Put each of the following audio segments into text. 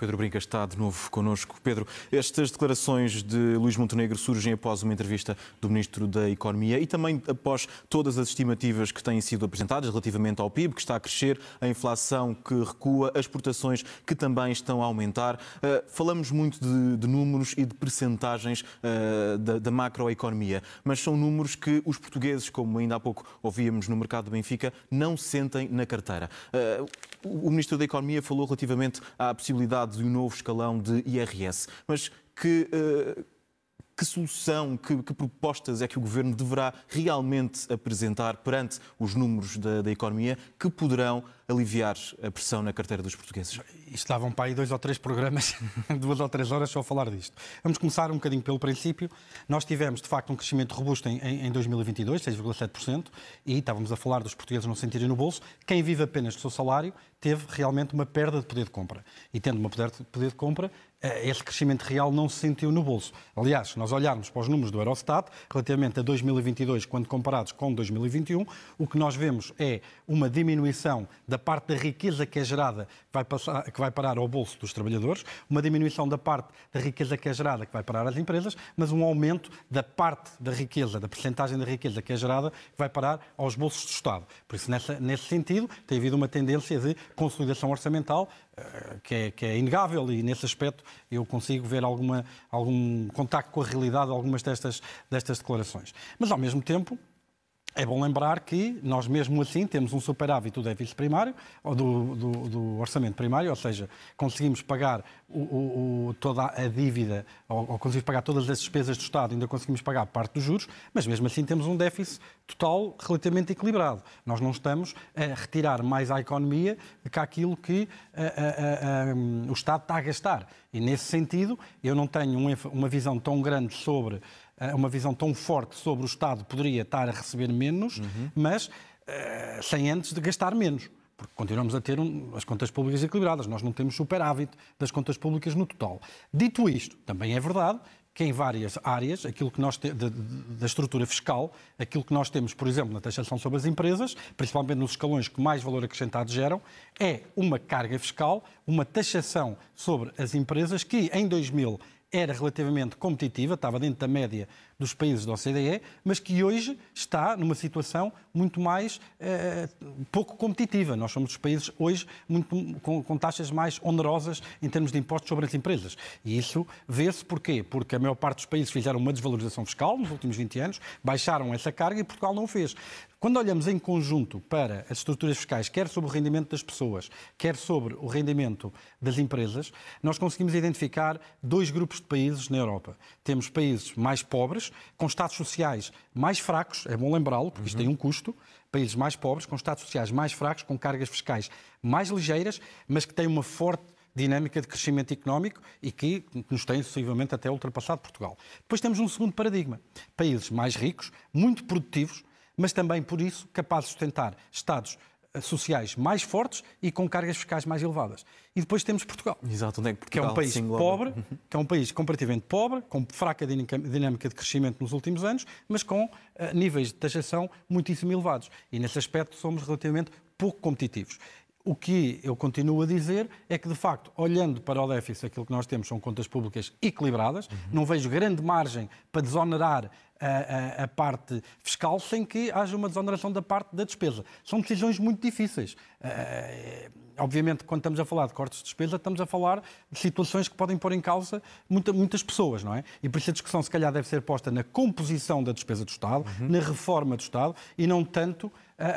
Pedro Brinca está de novo connosco. Pedro, estas declarações de Luís Montenegro surgem após uma entrevista do Ministro da Economia e também após todas as estimativas que têm sido apresentadas relativamente ao PIB, que está a crescer, a inflação que recua, as exportações que também estão a aumentar. Eh, falamos muito de, de, números e de percentagens eh, da, da macroeconomia, mas são números que os portugueses, como ainda há pouco ouvíamos no mercado de Benfica, não sentem na carteira. Eh, o Ministro da Economia falou relativamente à possibilidade de um novo escalão de IRS. Mas que, eh, que solução, que, que, propostas é que o Governo deverá realmente apresentar perante os números da, da economia que poderão aliviar a pressão na carteira dos portugueses? Estavam para aí dois ou três programas, duas ou três horas só a falar disto. Vamos começar um bocadinho pelo princípio. Nós tivemos, de facto, um crescimento robusto em, em 2022, 6,7%, e estávamos a falar dos portugueses não sentirem no bolso. Quem vive apenas do seu salário teve realmente uma perda de poder de compra. E tendo uma perda de poder de compra, eh, esse crescimento real não se sentiu no bolso. Aliás, se nós olharmos para os números do Eurostat, relativamente a 2022, quando comparados com 2021, o que nós vemos é uma diminuição da parte da riqueza que é gerada, que vai, passar, que vai parar ao bolso dos trabalhadores, uma diminuição da parte da riqueza que é gerada, que vai parar às empresas, mas um aumento da parte da riqueza, da percentagem da riqueza que é gerada, que vai parar aos bolsos do Estado. Por isso, nessa, nesse sentido, tem havido uma tendência de consolidação orçamental eh, que é, que é inegável e nesse aspecto eu consigo ver alguma, algum contacto com a realidade de algumas destas, destas declarações. Mas ao mesmo tempo é bom lembrar que nós mesmo assim temos um superávit do déficit primário, ou do, do, do orçamento primário, ou seja, conseguimos pagar o, o, o, toda a dívida, ou, ou, conseguimos pagar todas as despesas do Estado, ainda conseguimos pagar parte dos juros, mas mesmo assim temos um déficit total relativamente equilibrado. Nós não estamos a retirar mais à economia que aquilo que a, a, a, o Estado está a gastar. E nesse sentido, eu não tenho uma visão tão grande sobre eh, uma visão tão forte sobre o Estado poderia estar a receber menos, uhum. mas uh, sem antes de gastar menos. Porque continuamos a ter um, as contas públicas equilibradas, nós não temos superávit das contas públicas no total. Dito isto, também é verdade que em várias áreas, aquilo que nós te, de, de, da estrutura fiscal, aquilo que nós temos, por exemplo, na taxação sobre as empresas, principalmente nos escalões que mais valor acrescentado geram, é uma carga fiscal, uma taxação sobre as empresas que em 2000 era relativamente competitiva, estava dentro da média dos países da OCDE, mas que hoje está numa situação muito mais eh, pouco competitiva. Nós somos os países hoje muito, com, com, taxas mais onerosas em termos de impostos sobre as empresas. E isso vê-se porquê? Porque a maior parte dos países fizeram uma desvalorização fiscal nos últimos 20 anos, baixaram essa carga e Portugal não o fez. Quando olhamos em conjunto para as estruturas fiscais, quer sobre o rendimento das pessoas, quer sobre o rendimento das empresas, nós conseguimos identificar dois grupos de países na Europa. Temos países mais pobres, com estados sociais mais fracos, é bom lembrá-lo, porque uhum. isto tem um custo. Países mais pobres, com estados sociais mais fracos, com cargas fiscais mais ligeiras, mas que têm uma forte dinâmica de crescimento económico e que nos tem sucessivamente até ultrapassado Portugal. Depois temos um segundo paradigma: países mais ricos, muito produtivos, mas também por isso capazes de sustentar estados eh, sociais mais fortes e com cargas fiscais mais elevadas. E depois temos Portugal. Exato, onde é que Portugal que é um país pobre, uhum. que é um país comparativamente pobre, com fraca dinâmica de crescimento nos últimos anos, mas com uh, níveis de taxação muitíssimo elevados. E nesse aspecto somos relativamente pouco competitivos. O que eu continuo a dizer é que, de facto, olhando para o déficit, aquilo que nós temos são contas públicas equilibradas, uhum. não vejo grande margem para desonerar a, a, a, parte fiscal sem que haja uma desoneração da parte da despesa. São decisões muito difíceis. Uh, obviamente, quando estamos a falar de cortes de despesa, estamos a falar de situações que podem pôr em causa muita, muitas pessoas, não é? E por isso a discussão, se calhar, deve ser posta na composição da despesa do Estado, uhum. na reforma do Estado e não tanto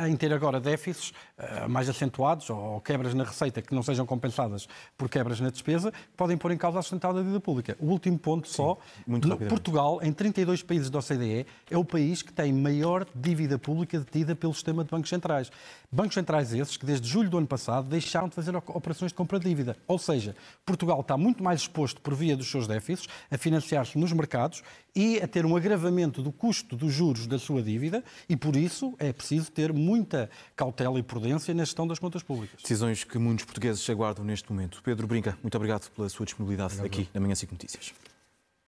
em ter agora déficits eh, mais acentuados ou quebras na receita que não sejam compensadas por quebras na despesa, que podem pôr em causa a sustentabilidade da dívida pública. O último ponto só, Sim, Portugal, em 32 países da OCDE, é o país que tem maior dívida pública detida pelo sistema de bancos centrais. Bancos centrais esses que desde julho do ano passado deixaram de fazer operações de compra de dívida. Ou seja, Portugal está muito mais exposto por via dos seus déficits a financiar-se nos mercados e a ter um agravamento do custo dos juros da sua dívida e por isso é preciso ter muita cautela e prudência na gestão das contas públicas. Decisões que muitos portugueses aguardam neste momento. Pedro Brinca, muito obrigado pela sua disponibilidade obrigado. aqui na Manhã 5 Notícias.